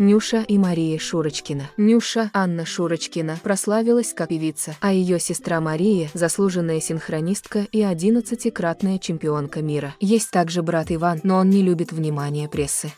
Нюша и Мария Шурочкина. Нюша Анна Шурочкина прославилась как певица, а ее сестра Мария – заслуженная синхронистка и 11-кратная чемпионка мира. Есть также брат Иван, но он не любит внимания прессы.